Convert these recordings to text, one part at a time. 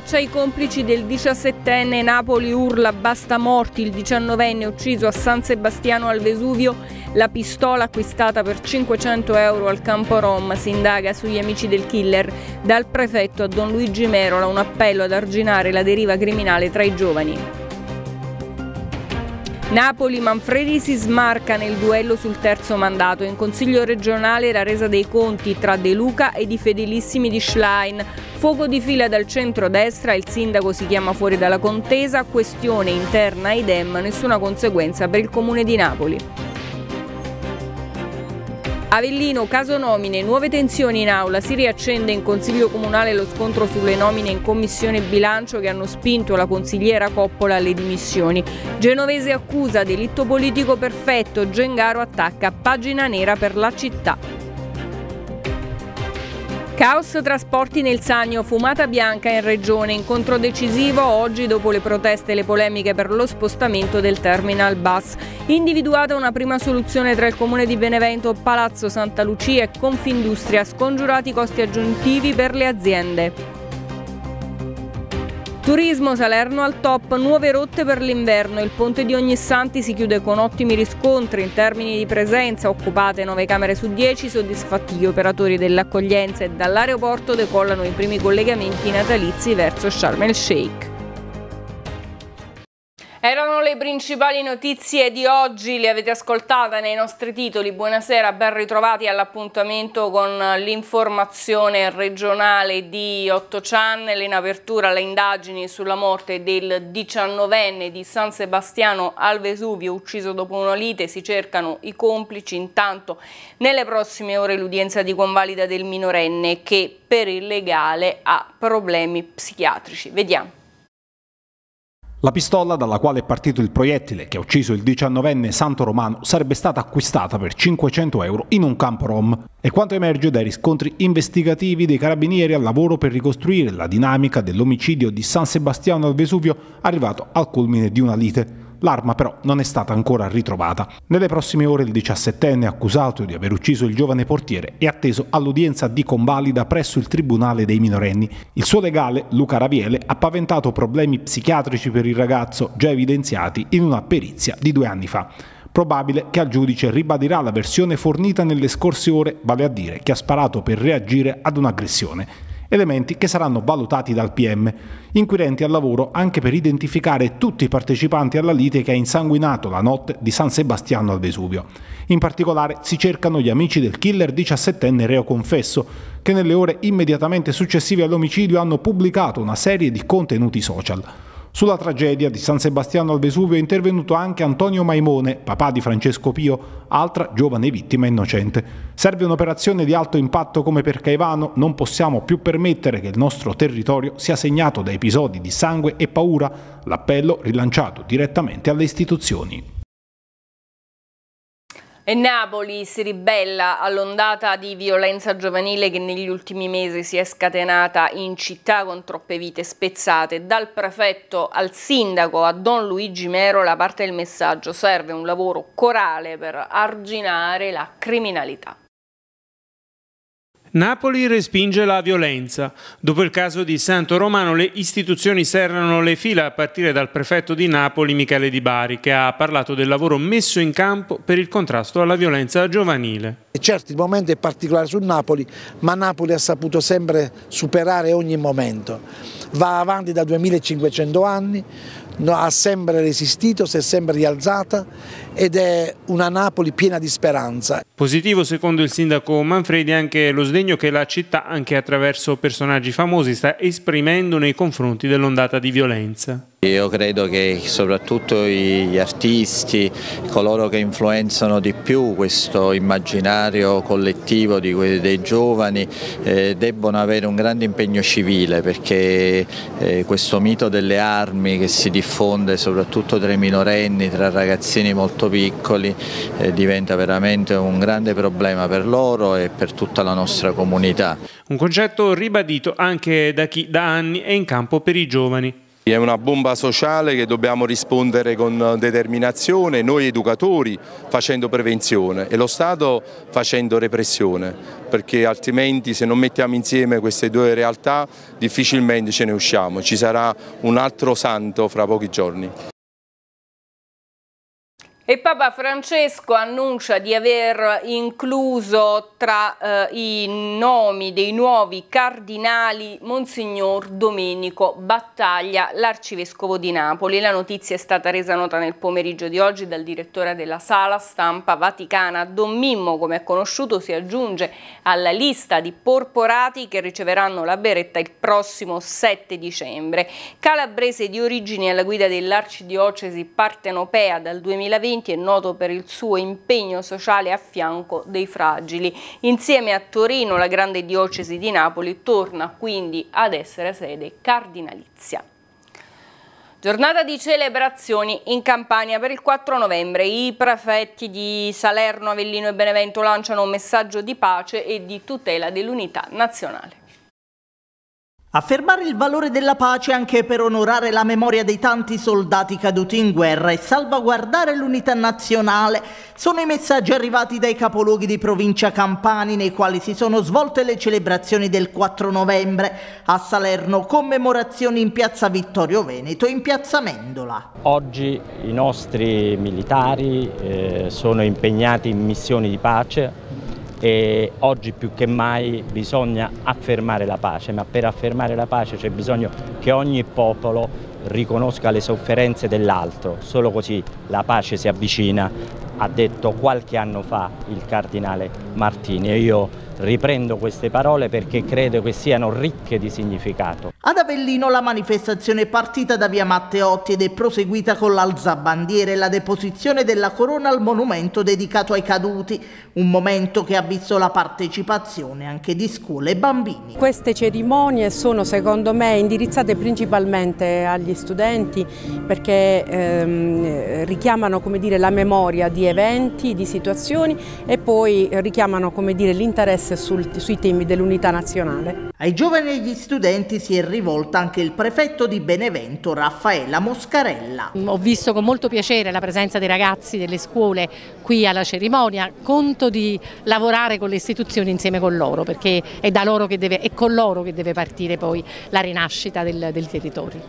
Caccia i complici del 17enne Napoli urla basta morti, il 19enne ucciso a San Sebastiano al Vesuvio, la pistola acquistata per 500 euro al campo Rom, si indaga sugli amici del killer, dal prefetto a Don Luigi Merola un appello ad arginare la deriva criminale tra i giovani. Napoli Manfredi si smarca nel duello sul terzo mandato. In consiglio regionale la resa dei conti tra De Luca ed i fedelissimi di Schlein. Fuoco di fila dal centro-destra, il sindaco si chiama fuori dalla contesa, questione interna idem, nessuna conseguenza per il comune di Napoli. Avellino, caso nomine, nuove tensioni in aula, si riaccende in Consiglio Comunale lo scontro sulle nomine in Commissione Bilancio che hanno spinto la consigliera Coppola alle dimissioni. Genovese accusa, delitto politico perfetto, Gengaro attacca, pagina nera per la città. Caos trasporti nel Sannio, fumata bianca in regione, incontro decisivo oggi dopo le proteste e le polemiche per lo spostamento del terminal bus. Individuata una prima soluzione tra il comune di Benevento, Palazzo Santa Lucia e Confindustria, scongiurati costi aggiuntivi per le aziende. Turismo Salerno al top, nuove rotte per l'inverno. Il ponte di Ognissanti si chiude con ottimi riscontri in termini di presenza, occupate 9 camere su 10, soddisfatti gli operatori dell'accoglienza e dall'aeroporto decollano i primi collegamenti natalizi verso Sharm el Sheikh. Erano le principali notizie di oggi, le avete ascoltate nei nostri titoli. Buonasera, ben ritrovati all'appuntamento con l'informazione regionale di 8 Channel in apertura le indagini sulla morte del diciannovenne di San Sebastiano al Vesuvio, ucciso dopo una lite. Si cercano i complici, intanto nelle prossime ore l'udienza di convalida del minorenne che per il legale ha problemi psichiatrici. Vediamo. La pistola dalla quale è partito il proiettile che ha ucciso il diciannovenne Santo Romano sarebbe stata acquistata per 500 euro in un campo rom. E quanto emerge dai riscontri investigativi dei carabinieri al lavoro per ricostruire la dinamica dell'omicidio di San Sebastiano al Vesuvio arrivato al culmine di una lite. L'arma però non è stata ancora ritrovata. Nelle prossime ore il 17enne accusato di aver ucciso il giovane portiere è atteso all'udienza di convalida presso il Tribunale dei minorenni. Il suo legale, Luca Raviele, ha paventato problemi psichiatrici per il ragazzo già evidenziati in una perizia di due anni fa. Probabile che al giudice ribadirà la versione fornita nelle scorse ore, vale a dire che ha sparato per reagire ad un'aggressione elementi che saranno valutati dal PM, inquirenti al lavoro anche per identificare tutti i partecipanti alla lite che ha insanguinato la notte di San Sebastiano al Vesuvio. In particolare si cercano gli amici del killer 17enne reo confesso, che nelle ore immediatamente successive all'omicidio hanno pubblicato una serie di contenuti social. Sulla tragedia di San Sebastiano al Vesuvio è intervenuto anche Antonio Maimone, papà di Francesco Pio, altra giovane vittima innocente. Serve un'operazione di alto impatto come per Caivano, non possiamo più permettere che il nostro territorio sia segnato da episodi di sangue e paura, l'appello rilanciato direttamente alle istituzioni. E Napoli si ribella all'ondata di violenza giovanile che negli ultimi mesi si è scatenata in città con troppe vite spezzate. Dal prefetto al sindaco a Don Luigi Mero, la parte del messaggio serve un lavoro corale per arginare la criminalità. Napoli respinge la violenza. Dopo il caso di Santo Romano le istituzioni serrano le fila a partire dal prefetto di Napoli Michele Di Bari che ha parlato del lavoro messo in campo per il contrasto alla violenza giovanile. Certo il momento è particolare su Napoli ma Napoli ha saputo sempre superare ogni momento. Va avanti da 2500 anni, ha sempre resistito, si è sempre rialzata ed è una Napoli piena di speranza. Positivo secondo il sindaco Manfredi anche lo sdegno che la città, anche attraverso personaggi famosi, sta esprimendo nei confronti dell'ondata di violenza. Io credo che soprattutto gli artisti, coloro che influenzano di più questo immaginario collettivo dei giovani, eh, debbono avere un grande impegno civile perché eh, questo mito delle armi che si diffonde soprattutto tra i minorenni, tra ragazzini molto piccoli, eh, diventa veramente un grande problema per loro e per tutta la nostra comunità. Un concetto ribadito anche da chi da anni è in campo per i giovani. È una bomba sociale che dobbiamo rispondere con determinazione, noi educatori facendo prevenzione e lo Stato facendo repressione, perché altrimenti se non mettiamo insieme queste due realtà difficilmente ce ne usciamo, ci sarà un altro santo fra pochi giorni. E Papa Francesco annuncia di aver incluso tra eh, i nomi dei nuovi cardinali Monsignor Domenico Battaglia, l'arcivescovo di Napoli. La notizia è stata resa nota nel pomeriggio di oggi dal direttore della sala stampa vaticana. Don Mimmo, come è conosciuto, si aggiunge alla lista di porporati che riceveranno la beretta il prossimo 7 dicembre. Calabrese di origini alla guida dell'arcidiocesi partenopea dal 2020 Monumenti è noto per il suo impegno sociale a fianco dei fragili. Insieme a Torino, la grande diocesi di Napoli torna quindi ad essere sede cardinalizia. Giornata di celebrazioni in Campania per il 4 novembre. I prefetti di Salerno, Avellino e Benevento lanciano un messaggio di pace e di tutela dell'unità nazionale. Affermare il valore della pace anche per onorare la memoria dei tanti soldati caduti in guerra e salvaguardare l'unità nazionale sono i messaggi arrivati dai capoluoghi di provincia Campani nei quali si sono svolte le celebrazioni del 4 novembre a Salerno, commemorazioni in piazza Vittorio Veneto e in piazza Mendola. Oggi i nostri militari eh, sono impegnati in missioni di pace e oggi più che mai bisogna affermare la pace, ma per affermare la pace c'è bisogno che ogni popolo riconosca le sofferenze dell'altro, solo così la pace si avvicina, ha detto qualche anno fa il cardinale Martini io Riprendo queste parole perché credo che siano ricche di significato. Ad Avellino la manifestazione è partita da via Matteotti ed è proseguita con l'alzabandiere e la deposizione della corona al monumento dedicato ai caduti, un momento che ha visto la partecipazione anche di scuole e bambini. Queste cerimonie sono secondo me indirizzate principalmente agli studenti perché ehm, richiamano come dire, la memoria di eventi, di situazioni e poi richiamano l'interesse interesse sul, sui temi dell'unità nazionale. Ai giovani e agli studenti si è rivolta anche il prefetto di Benevento Raffaella Moscarella. Ho visto con molto piacere la presenza dei ragazzi delle scuole qui alla cerimonia, conto di lavorare con le istituzioni insieme con loro perché è, da loro che deve, è con loro che deve partire poi la rinascita del, del territorio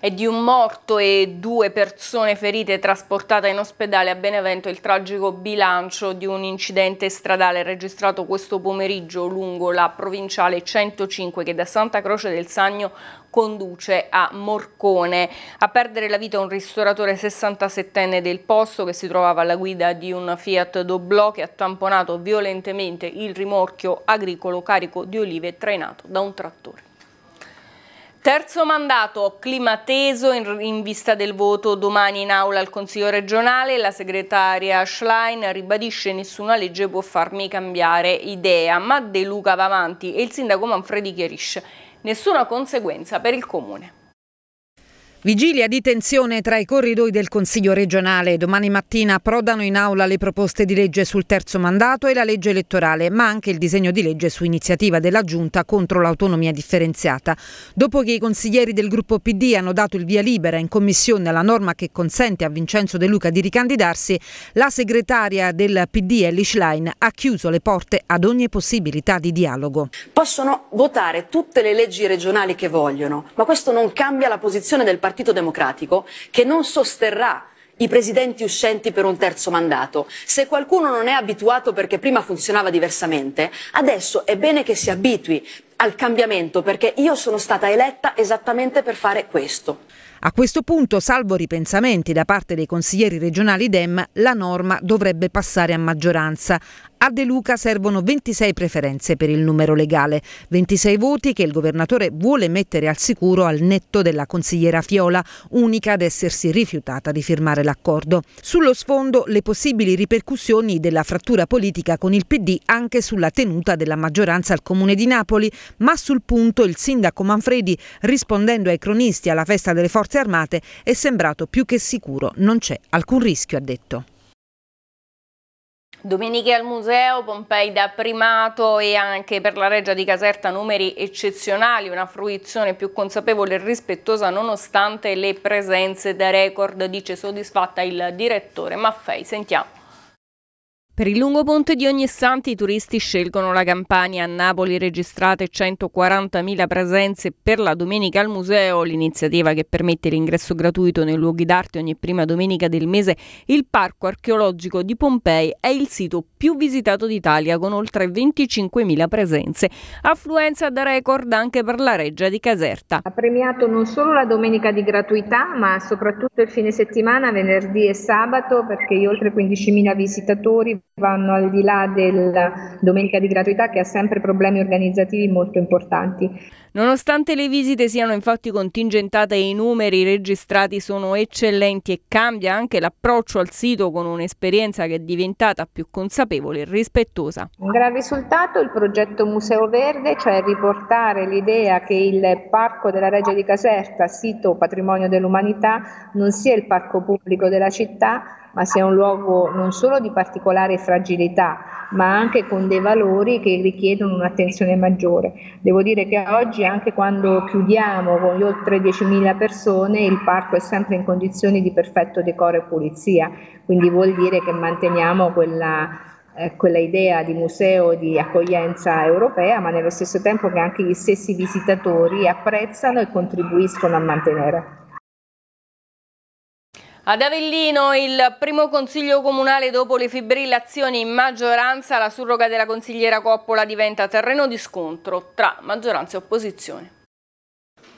e di un morto e due persone ferite trasportate in ospedale a Benevento il tragico bilancio di un incidente stradale registrato questo pomeriggio lungo la provinciale 105 che da Santa Croce del Sagno conduce a Morcone. A perdere la vita un ristoratore 67enne del posto che si trovava alla guida di un Fiat Doblò che ha tamponato violentemente il rimorchio agricolo carico di olive trainato da un trattore. Terzo mandato, clima teso in, in, vista del voto domani in aula al Consiglio regionale, la segretaria Schlein ribadisce nessuna legge può farmi cambiare idea, ma De Luca va avanti e il sindaco Manfredi chiarisce nessuna conseguenza per il comune. Vigilia di tensione tra i corridoi del Consiglio regionale. Domani mattina approdano in aula le proposte di legge sul terzo mandato e la legge elettorale, ma anche il disegno di legge su iniziativa della Giunta contro l'autonomia differenziata. Dopo che i consiglieri del gruppo PD hanno dato il via libera in commissione alla norma che consente a Vincenzo De Luca di ricandidarsi, la segretaria del PD Ellie Schlein ha chiuso le porte ad ogni possibilità di dialogo. Possono votare tutte le leggi regionali che vogliono, ma questo non cambia la posizione del partito. Partito Democratico che non sosterrà i presidenti uscenti per un terzo mandato. Se qualcuno non è abituato perché prima funzionava diversamente, adesso è bene che si abitui al cambiamento perché io sono stata eletta esattamente per fare questo. A questo punto, salvo ripensamenti da parte dei consiglieri regionali DEM, la norma dovrebbe passare a maggioranza. A De Luca servono 26 preferenze per il numero legale, 26 voti che il governatore vuole mettere al sicuro al netto della consigliera Fiola, unica ad essersi rifiutata di firmare l'accordo. Sullo sfondo le possibili ripercussioni della frattura politica con il PD anche sulla tenuta della maggioranza al comune di Napoli, ma sul punto il sindaco Manfredi, rispondendo ai cronisti alla festa delle forze armate, è sembrato più che sicuro, non c'è alcun rischio, ha detto. Domeniche al museo, Pompei da primato e anche per la Reggia di Caserta numeri eccezionali, una fruizione più consapevole e rispettosa nonostante le presenze da record, dice soddisfatta il direttore Maffei. Sentiamo. Per il lungo ponte di ogni istante i turisti scelgono la Campania. A Napoli registrate 140.000 presenze per la Domenica al Museo, l'iniziativa che permette l'ingresso gratuito nei luoghi d'arte ogni prima domenica del mese. Il Parco archeologico di Pompei è il sito più visitato d'Italia con oltre 25.000 presenze. Affluenza da record anche per la Reggia di Caserta. Ha premiato non solo la domenica di gratuità, ma soprattutto il fine settimana, venerdì e sabato, perché gli oltre 15.000 visitatori vanno al di là della domenica di gratuità che ha sempre problemi organizzativi molto importanti. Nonostante le visite siano infatti contingentate e i numeri registrati sono eccellenti e cambia anche l'approccio al sito con un'esperienza che è diventata più consapevole e rispettosa. Un gran risultato il progetto Museo Verde, cioè riportare l'idea che il Parco della Regia di Caserta, sito patrimonio dell'umanità, non sia il parco pubblico della città, ma sia un luogo non solo di particolare fragilità, ma anche con dei valori che richiedono un'attenzione maggiore. Devo dire che oggi, anche quando chiudiamo con gli oltre 10.000 persone, il parco è sempre in condizioni di perfetto decoro e pulizia, quindi vuol dire che manteniamo quella, eh, quella idea di museo di accoglienza europea, ma nello stesso tempo che anche gli stessi visitatori apprezzano e contribuiscono a mantenere. Ad Avellino il primo consiglio comunale dopo le fibrillazioni in maggioranza, la surroga della consigliera Coppola diventa terreno di scontro tra maggioranza e opposizione.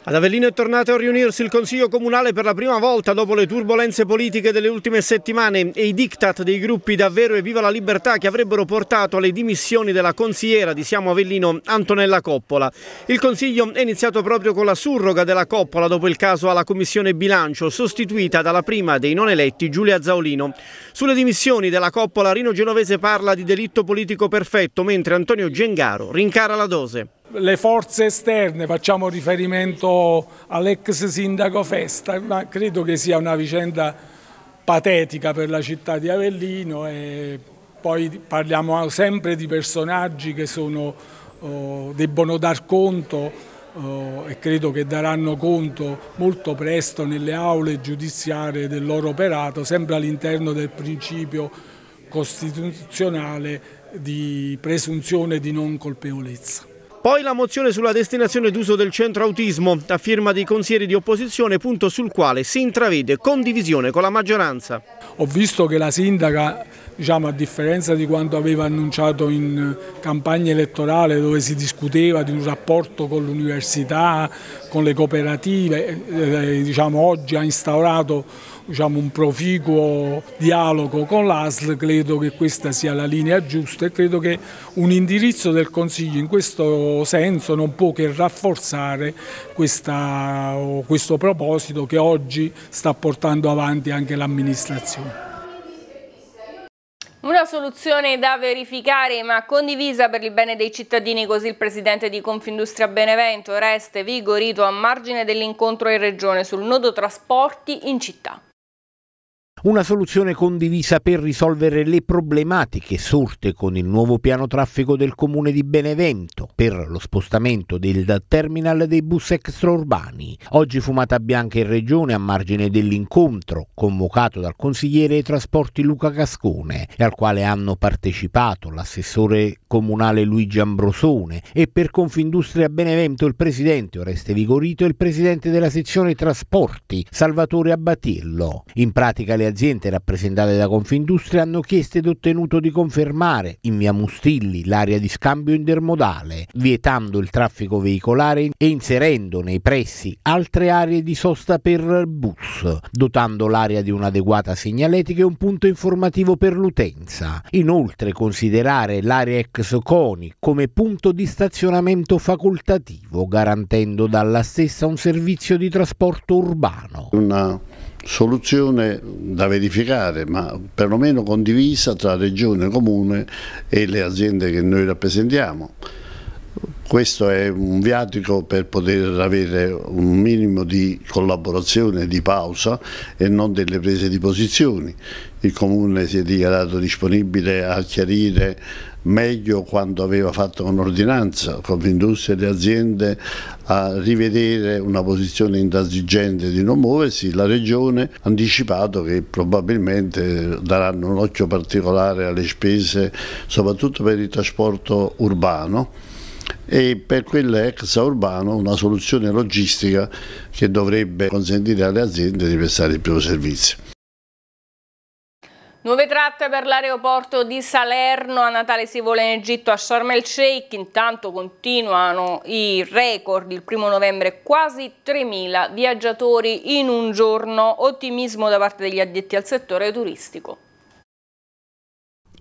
Ad Avellino è tornato a riunirsi il Consiglio Comunale per la prima volta dopo le turbulenze politiche delle ultime settimane e i diktat dei gruppi Davvero e Viva la Libertà che avrebbero portato alle dimissioni della consigliera di Siamo Avellino Antonella Coppola. Il Consiglio è iniziato proprio con la surroga della Coppola dopo il caso alla Commissione Bilancio sostituita dalla prima dei non eletti Giulia Zaolino. Sulle dimissioni della Coppola Rino Genovese parla di delitto politico perfetto mentre Antonio Gengaro rincara la dose le forze esterne, facciamo riferimento all'ex sindaco Festa, ma credo che sia una vicenda patetica per la città di Avellino e poi parliamo sempre di personaggi che sono, oh, debbono dar conto oh, e credo che daranno conto molto presto nelle aule giudiziarie del loro operato, sempre all'interno del principio costituzionale di presunzione di non colpevolezza. Poi la mozione sulla destinazione d'uso del centro autismo, a firma dei consiglieri di opposizione, punto sul quale si intravede condivisione con la maggioranza. Ho visto che la sindaca diciamo, a differenza di quanto aveva annunciato in campagna elettorale dove si discuteva di un rapporto con l'università, con le cooperative, eh, eh diciamo, oggi ha instaurato diciamo, un proficuo dialogo con l'ASL, credo che questa sia la linea giusta e credo che un indirizzo del Consiglio in questo senso non può che rafforzare questa, questo proposito che oggi sta portando avanti anche l'amministrazione. Una soluzione da verificare ma condivisa per il bene dei cittadini, così il presidente di Confindustria Benevento, Oreste Vigorito, a margine dell'incontro in regione sul nodo trasporti in città. Una soluzione condivisa per risolvere le problematiche sorte con il nuovo piano traffico del comune di Benevento per lo spostamento del terminal dei bus extraurbani. Oggi fumata bianca in regione a margine dell'incontro convocato dal consigliere dei trasporti Luca Cascone e al quale hanno partecipato l'assessore comunale Luigi Ambrosone e per Confindustria Benevento il presidente Oreste Vigorito e il presidente della sezione trasporti Salvatore Abbatillo. In pratica le aziende rappresentate da Confindustria hanno chiesto ed ottenuto di confermare in via Mustilli l'area di scambio intermodale, vietando il traffico veicolare e inserendo nei pressi altre aree di sosta per bus, dotando l'area di un'adeguata segnaletica e un punto informativo per l'utenza. Inoltre considerare l'area ex Coni come punto di stazionamento facoltativo, garantendo dalla stessa un servizio di trasporto urbano. Una soluzione da verificare, ma perlomeno condivisa tra Regione, Comune e le aziende che noi rappresentiamo. Questo è un viatico per poter avere un minimo di collaborazione, di pausa e non delle prese di posizioni. Il Comune si è dichiarato disponibile a chiarire meglio quanto aveva fatto con ordinanza, con l'industria e le aziende a rivedere una posizione intransigente di non muoversi, la Regione ha anticipato che probabilmente daranno un occhio particolare alle spese soprattutto per il trasporto urbano e per quelle extraurbano una soluzione logistica che dovrebbe consentire alle aziende di prestare più servizi. Nuove tratte per l'aeroporto di Salerno, a Natale si vola in Egitto a Sharm el Sheikh, intanto continuano i record, il primo novembre quasi 3.000 viaggiatori in un giorno, ottimismo da parte degli addetti al settore turistico.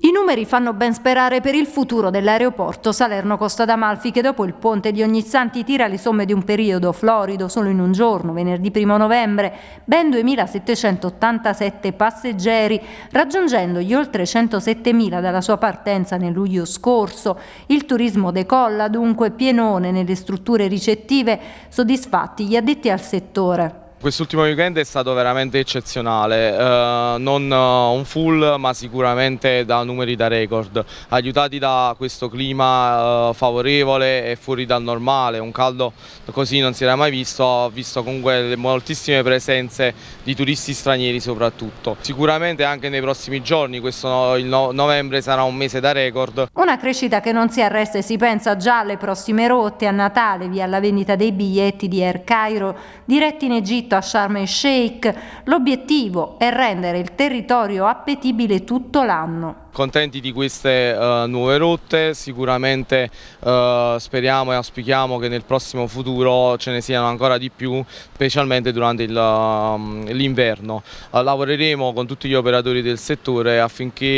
I numeri fanno ben sperare per il futuro dell'aeroporto Salerno-Costa d'Amalfi che dopo il ponte di Ognissanti tira le somme di un periodo florido solo in un giorno, venerdì 1 novembre, ben 2.787 passeggeri, raggiungendo gli oltre 107.000 dalla sua partenza nel luglio scorso. Il turismo decolla dunque pienone nelle strutture ricettive, soddisfatti gli addetti al settore. Quest'ultimo weekend è stato veramente eccezionale, eh, non eh, un full ma sicuramente da numeri da record, aiutati da questo clima eh, favorevole e fuori dal normale, un caldo così non si era mai visto, ho visto comunque moltissime presenze di turisti stranieri soprattutto. Sicuramente anche nei prossimi giorni, questo il no novembre sarà un mese da record. Una crescita che non si arresta e si pensa già alle prossime rotte a Natale via la vendita dei biglietti di Air Cairo diretti in Egitto Egitto a Sharm el Sheikh. L'obiettivo è rendere il territorio appetibile tutto l'anno. Contenti di queste uh, nuove rotte, sicuramente uh, speriamo e auspichiamo che nel prossimo futuro ce ne siano ancora di più, specialmente durante mm, l'inverno. Um, uh, lavoreremo con tutti gli operatori del settore affinché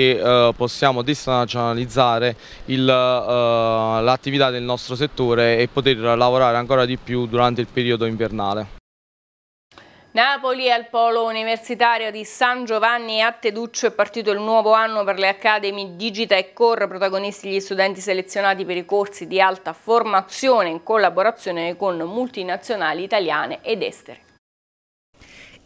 possiamo desnazionalizzare l'attività del nostro settore e poter lavorare ancora di più durante il periodo invernale. Napoli al polo universitario di San Giovanni a Teduccio è partito il nuovo anno per le Academy Digita e Core, protagonisti gli studenti selezionati per i corsi di alta formazione in collaborazione con multinazionali italiane ed estere.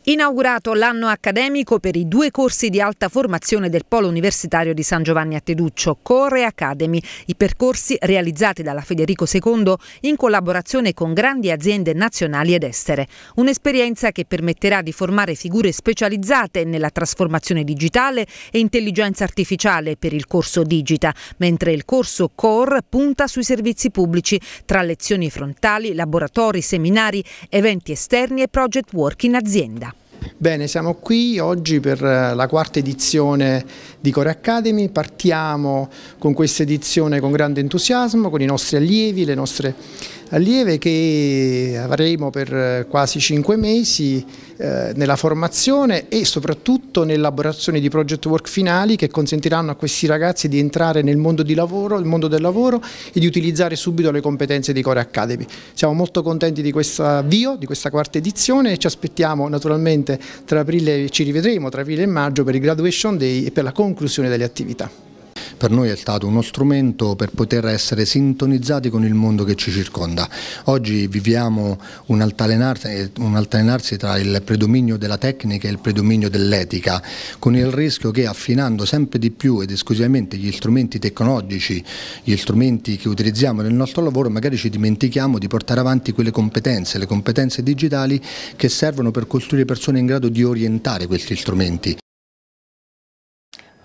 Inaugurato l'anno accademico per i due corsi di alta formazione del Polo Universitario di San Giovanni a Teduccio, Core Academy, i percorsi realizzati dalla Federico II in collaborazione con grandi aziende nazionali ed estere. Un'esperienza che permetterà di formare figure specializzate nella trasformazione digitale e intelligenza artificiale per il corso Digita, mentre il corso Core punta sui servizi pubblici tra lezioni frontali, laboratori, seminari, eventi esterni e project work in azienda. Bene, siamo qui oggi per eh, la quarta edizione di Core Academy, partiamo con questa edizione con grande entusiasmo, con i nostri allievi, le nostre allieve che avremo per eh, quasi cinque mesi eh, nella formazione e soprattutto nell'elaborazione di project work finali che consentiranno a questi ragazzi di entrare nel mondo, di lavoro, il mondo del lavoro e di utilizzare subito le competenze di Core Academy. Siamo molto contenti di questo avvio, di questa quarta edizione e ci aspettiamo naturalmente tra aprile, ci rivedremo tra aprile e maggio per il Graduation Day e per la conclusione delle attività per noi è stato uno strumento per poter essere sintonizzati con il mondo che ci circonda. Oggi viviamo un altalenarsi, un altalenarsi tra il predominio della tecnica e il predominio dell'etica, con il rischio che affinando sempre di più ed esclusivamente gli strumenti tecnologici, gli strumenti che utilizziamo nel nostro lavoro, magari ci dimentichiamo di portare avanti quelle competenze, le competenze digitali che servono per costruire persone in grado di orientare questi strumenti.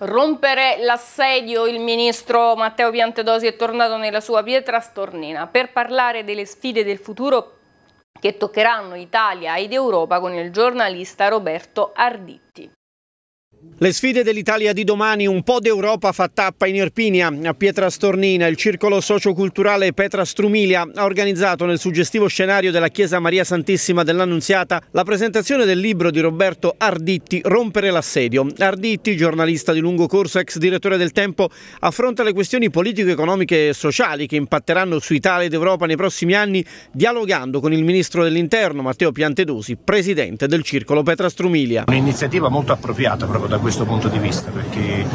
Rompere l'assedio, il ministro Matteo Piantedosi è tornato nella sua pietra stornina per parlare delle sfide del futuro che toccheranno Italia ed Europa con il giornalista Roberto Arditti. Le sfide dell'Italia di domani, un po' d'Europa fa tappa in Irpinia, a Pietra Stornina, Il circolo socioculturale Petra Strumilia ha organizzato nel suggestivo scenario della Chiesa Maria Santissima dell'Annunziata la presentazione del libro di Roberto Arditti, Rompere l'assedio. Arditti, giornalista di lungo corso, ex direttore del Tempo, affronta le questioni politico-economiche e sociali che impatteranno su Italia ed Europa nei prossimi anni, dialogando con il ministro dell'Interno, Matteo Piantedosi, presidente del circolo Petra Strumilia. Un'iniziativa molto appropriata proprio da questo punto di vista, perché eh,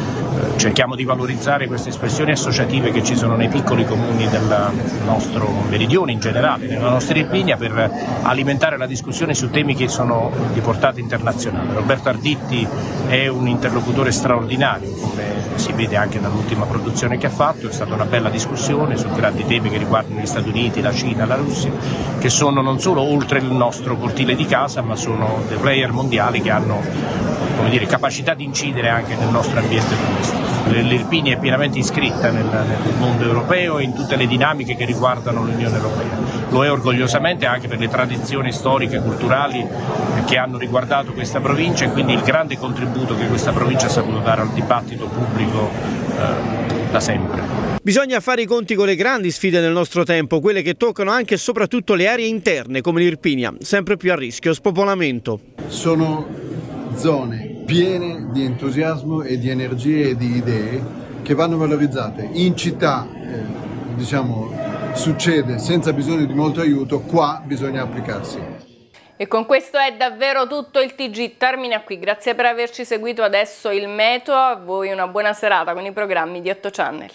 cerchiamo di valorizzare queste espressioni associative che ci sono nei piccoli comuni del nostro meridione in generale, nella nostra Irpinia, per alimentare la discussione su temi che sono di portata internazionale. Roberto Arditti è un interlocutore straordinario, come si vede anche dall'ultima produzione che ha fatto, è stata una bella discussione su grandi temi che riguardano gli Stati Uniti, la Cina, la Russia, che sono non solo oltre il nostro cortile di casa, ma sono dei player mondiali che hanno come dire, capacità di incidere anche nel nostro ambiente turistico. L'Irpini è pienamente iscritta nel, nel mondo europeo e in tutte le dinamiche che riguardano l'Unione Europea. Lo è orgogliosamente anche per le tradizioni storiche e culturali che hanno riguardato questa provincia e quindi il grande contributo che questa provincia ha saputo dare al dibattito pubblico eh, da sempre. Bisogna fare i conti con le grandi sfide del nostro tempo, quelle che toccano anche e soprattutto le aree interne come l'Irpinia, sempre più a rischio spopolamento. Sono zone piene di entusiasmo e di energie e di idee che vanno valorizzate. In città, eh, diciamo, succede senza bisogno di molto aiuto, qua bisogna applicarsi. E con questo è davvero tutto il TG, termina qui, grazie per averci seguito adesso il Meteo, a voi una buona serata con i programmi di 8 Channel.